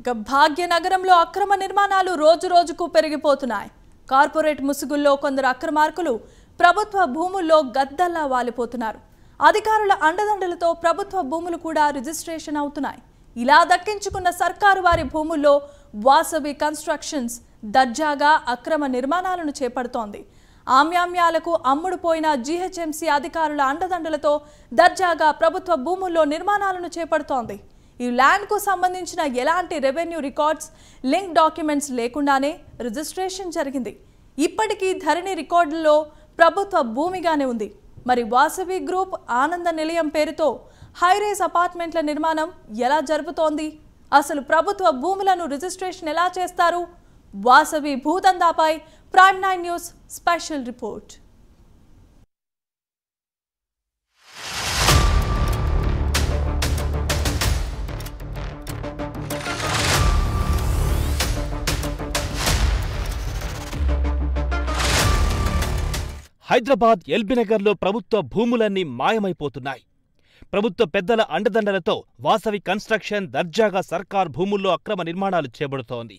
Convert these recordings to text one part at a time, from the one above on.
ఇక భాగ్యనగరంలో అక్రమ నిర్మాణాలు రోజు రోజుకు పెరిగిపోతున్నాయి కార్పొరేట్ ముసుగుల్లో కొందరు అక్రమార్కులు ప్రభుత్వ భూముల్లో గద్దల్లా వాలిపోతున్నారు అధికారుల అండదండలతో ప్రభుత్వ భూములు కూడా రిజిస్ట్రేషన్ అవుతున్నాయి ఇలా దక్కించుకున్న సర్కారు వారి భూముల్లో వాసవి కన్స్ట్రక్షన్స్ దర్జాగా అక్రమ నిర్మాణాలను చేపడుతోంది ఆమ్యామ్యాలకు అమ్ముడుపోయిన జీహెచ్ఎంసీ అధికారుల అండదండలతో దర్జాగా ప్రభుత్వ భూముల్లో నిర్మాణాలను చేపడుతోంది ఈ ల్యాండ్కు సంబంధించిన ఎలాంటి రెవెన్యూ రికార్డ్స్ లింక్ డాక్యుమెంట్స్ లేకుండానే రిజిస్ట్రేషన్ జరిగింది ఇప్పటికీ ధరణి రికార్డుల్లో ప్రభుత్వ భూమిగానే ఉంది మరి వాసవి గ్రూప్ ఆనంద నిలయం పేరుతో హైరేజ్ అపార్ట్మెంట్ల నిర్మాణం ఎలా జరుపుతోంది అసలు ప్రభుత్వ భూములను రిజిస్ట్రేషన్ ఎలా చేస్తారు వాసవి భూదందాపై prime nine news special report Hyderabad ఎల్బీనగర్లో ప్రభుత్వ భూములన్నీ మాయమైపోతున్నాయి ప్రభుత్వ పెద్దల అండదండలతో వాసవి కన్స్ట్రక్షన్ దర్జాగా సర్కార్ భూముల్లో అక్రమ నిర్మాణాలు చేపడుతోంది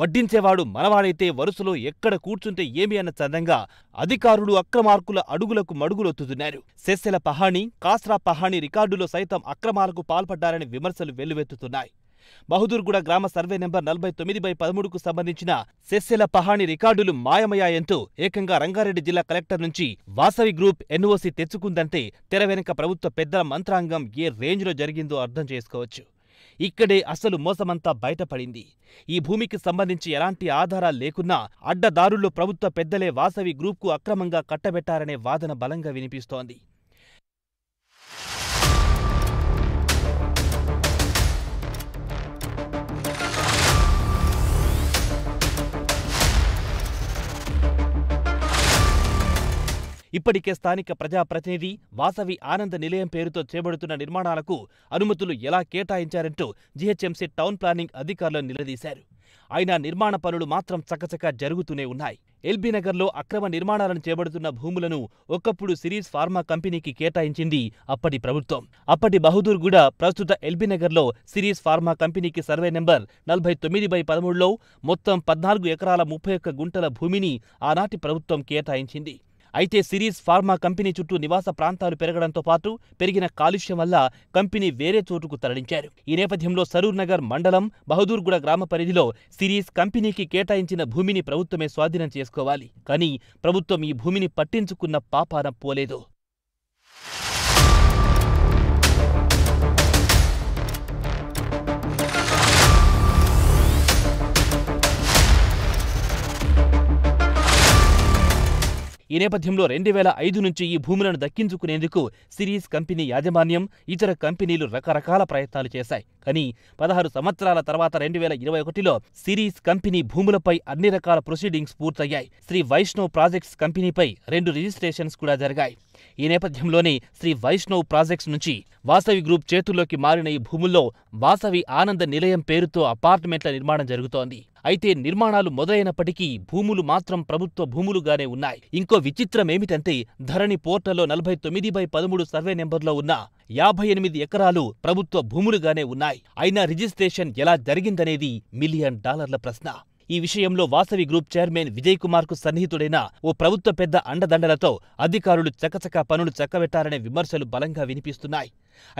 వడ్డించేవాడు మనవాడైతే వరుసలో ఎక్కడ కూర్చుంటే ఏమి అన్న చందంగా అధికారులు అక్రమార్కుల అడుగులకు మడుగులొత్తుతున్నారు సెస్సెల పహాణి కాస్రా పహాణి రికార్డులో సైతం అక్రమాలకు పాల్పడ్డారని విమర్శలు వెల్లువెత్తుతున్నాయి బహదూర్గూడ గ్రామ సర్వే నెంబర్ నలభై తొమ్మిది బై పదమూడుకు సంబంధించిన సెస్సెల పహాణి రికార్డులు మాయమయ్యాయంటూ ఏకంగా రంగారెడ్డి జిల్లా కలెక్టర్ నుంచి వాసవి గ్రూప్ ఎన్ఓసీ తెచ్చుకుందంటే తెర వెనుక ప్రభుత్వ పెద్దల మంత్రాంగం ఏ రేంజ్లో జరిగిందో అర్థం చేసుకోవచ్చు ఇక్కడే అసలు మోసమంతా బయటపడింది ఈ భూమికి సంబంధించి ఎలాంటి ఆధారాలు లేకున్నా అడ్డదారుల్లో ప్రభుత్వ పెద్దలే వాసవి గ్రూప్కు అక్రమంగా కట్టబెట్టారనే వాదన బలంగా వినిపిస్తోంది ఇప్పటికే స్థానిక ప్రజాప్రతినిధి వాసవి ఆనంద నిలయం పేరుతో చేపడుతున్న నిర్మాణాలకు అనుమతులు ఎలా కేటాయించారంటూ జీహెచ్ఎంసీ టౌన్ ప్లానింగ్ అధికారులను నిలదీశారు అయినా నిర్మాణ పనులు మాత్రం చకచక జరుగుతూనే ఉన్నాయి ఎల్బీ నగర్లో అక్రమ నిర్మాణాలను చేపడుతున్న భూములను ఒకప్పుడు సిరీస్ ఫార్మా కంపెనీకి కేటాయించింది అప్పటి ప్రభుత్వం అప్పటి బహదూర్ గూడ ప్రస్తుత ఎల్బీ నగర్లో సిరీస్ ఫార్మా కంపెనీకి సర్వే నెంబర్ నలభై తొమ్మిది బై పదమూడులో మొత్తం పద్నాలుగు ఎకరాల ముప్పై ఒక్క గుంటల భూమిని ఆనాటి ప్రభుత్వం కేటాయించింది అయితే సిరీస్ ఫార్మా కంపెనీ చుట్టూ నివాస ప్రాంతాలు పెరగడంతో పాటు పెరిగిన కాలుష్యం వల్ల కంపెనీ వేరే చోటుకు తరలించారు ఈ నేపథ్యంలో సరూర్ నగర్ మండలం బహదూర్గూడ గ్రామ పరిధిలో సిరీస్ కంపెనీకి కేటాయించిన భూమిని ప్రభుత్వమే స్వాధీనం చేసుకోవాలి కానీ ప్రభుత్వం ఈ భూమిని పట్టించుకున్న పాపాన పోలేదు ఈ నేపథ్యంలో రెండు వేల ఐదు నుంచి ఈ భూములను దక్కించుకునేందుకు సిరీస్ కంపెనీ యాజమాన్యం ఇతర కంపెనీలు రకరకాల ప్రయత్నాలు చేశాయి కానీ పదహారు సంవత్సరాల తర్వాత రెండు వేల ఇరవై ఒకటిలో సిరీస్ కంపెనీ భూములపై అన్ని రకాల ప్రొసీడింగ్స్ పూర్తయ్యాయి శ్రీ వైష్ణవ్ ప్రాజెక్ట్స్ కంపెనీపై రెండు రిజిస్ట్రేషన్స్ కూడా జరిగాయి ఈ నేపథ్యంలోనే శ్రీ వైష్ణవ్ ప్రాజెక్ట్స్ నుంచి వాసవి గ్రూప్ చేతుల్లోకి మారిన ఈ భూముల్లో వాసవి ఆనంద నిలయం పేరుతో అపార్ట్మెంట్ల నిర్మాణం జరుగుతోంది అయితే నిర్మాణాలు మొదలైనప్పటికీ భూములు మాత్రం ప్రభుత్వ భూములుగానే ఉన్నాయి ఇంకో విచిత్రం ఏమిటంటే ధరణి పోర్టల్లో నలభై తొమ్మిది బై పదమూడు సర్వే నెంబర్లో ఉన్న యాభై ఎనిమిది ఎకరాలు ప్రభుత్వ భూములుగానే ఉన్నాయి అయినా రిజిస్ట్రేషన్ ఎలా జరిగిందనేది మిలియన్ డాలర్ల ప్రశ్న ఈ విషయంలో వాసవి గ్రూప్ చైర్మన్ విజయ్ కుమార్ కు సన్నిహితుడైన ఓ ప్రభుత్వ పెద్ద అండదండలతో అధికారులు చకచకా పనులు చక్కబెట్టారనే విమర్శలు బలంగా వినిపిస్తున్నాయి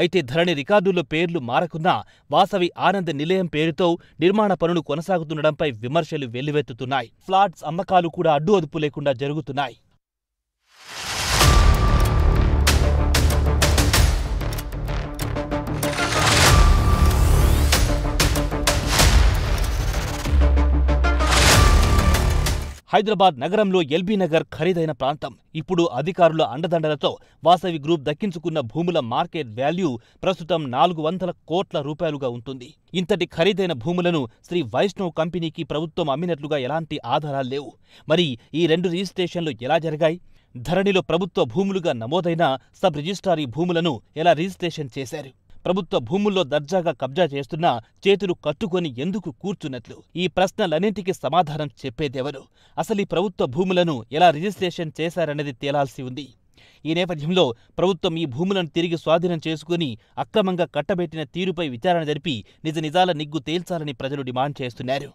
అయితే ధరణి రికార్డుల్లో పేర్లు మారకున్నా వాసవి ఆనంద్ నిలయం పేరుతో నిర్మాణ పనులు కొనసాగుతుండడంపై విమర్శలు వెల్లువెత్తుతున్నాయి ఫ్లాట్స్ అమ్మకాలు కూడా అడ్డు అదుపు లేకుండా జరుగుతున్నాయి హైదరాబాద్ నగరంలో ఎల్బీ నగర్ ఖరీదైన ప్రాంతం ఇప్పుడు అధికారుల అండదండలతో వాసవి గ్రూప్ దక్కించుకున్న భూముల మార్కెట్ వాల్యూ ప్రస్తుతం నాలుగు వందల కోట్ల రూపాయలుగా ఉంటుంది ఇంతటి ఖరీదైన భూములను శ్రీ వైష్ణవ్ కంపెనీకి ప్రభుత్వం అమ్మినట్లుగా ఎలాంటి ఆధారాలు లేవు మరి ఈ రెండు రిజిస్ట్రేషన్లు ఎలా జరిగాయి ధరణిలో ప్రభుత్వ భూములుగా నమోదైన సబ్ రిజిస్ట్రారీ భూములను ఎలా రిజిస్ట్రేషన్ చేశారు ప్రభుత్వ భూముల్లో దర్జాగా కబ్జా చేస్తున్నా చేతులు కట్టుకొని ఎందుకు కూర్చున్నట్లు ఈ ప్రశ్నలన్నింటికీ సమాధానం చెప్పేదెవరు అసలు ఈ ప్రభుత్వ భూములను ఎలా రిజిస్ట్రేషన్ చేశారనేది తేలాల్సి ఉంది ఈ నేపథ్యంలో ప్రభుత్వం ఈ భూములను తిరిగి స్వాధీనం చేసుకుని అక్రమంగా కట్టబెట్టిన తీరుపై విచారణ జరిపి నిజ నిజాల నిగ్గు తేల్చాలని ప్రజలు డిమాండ్ చేస్తున్నారు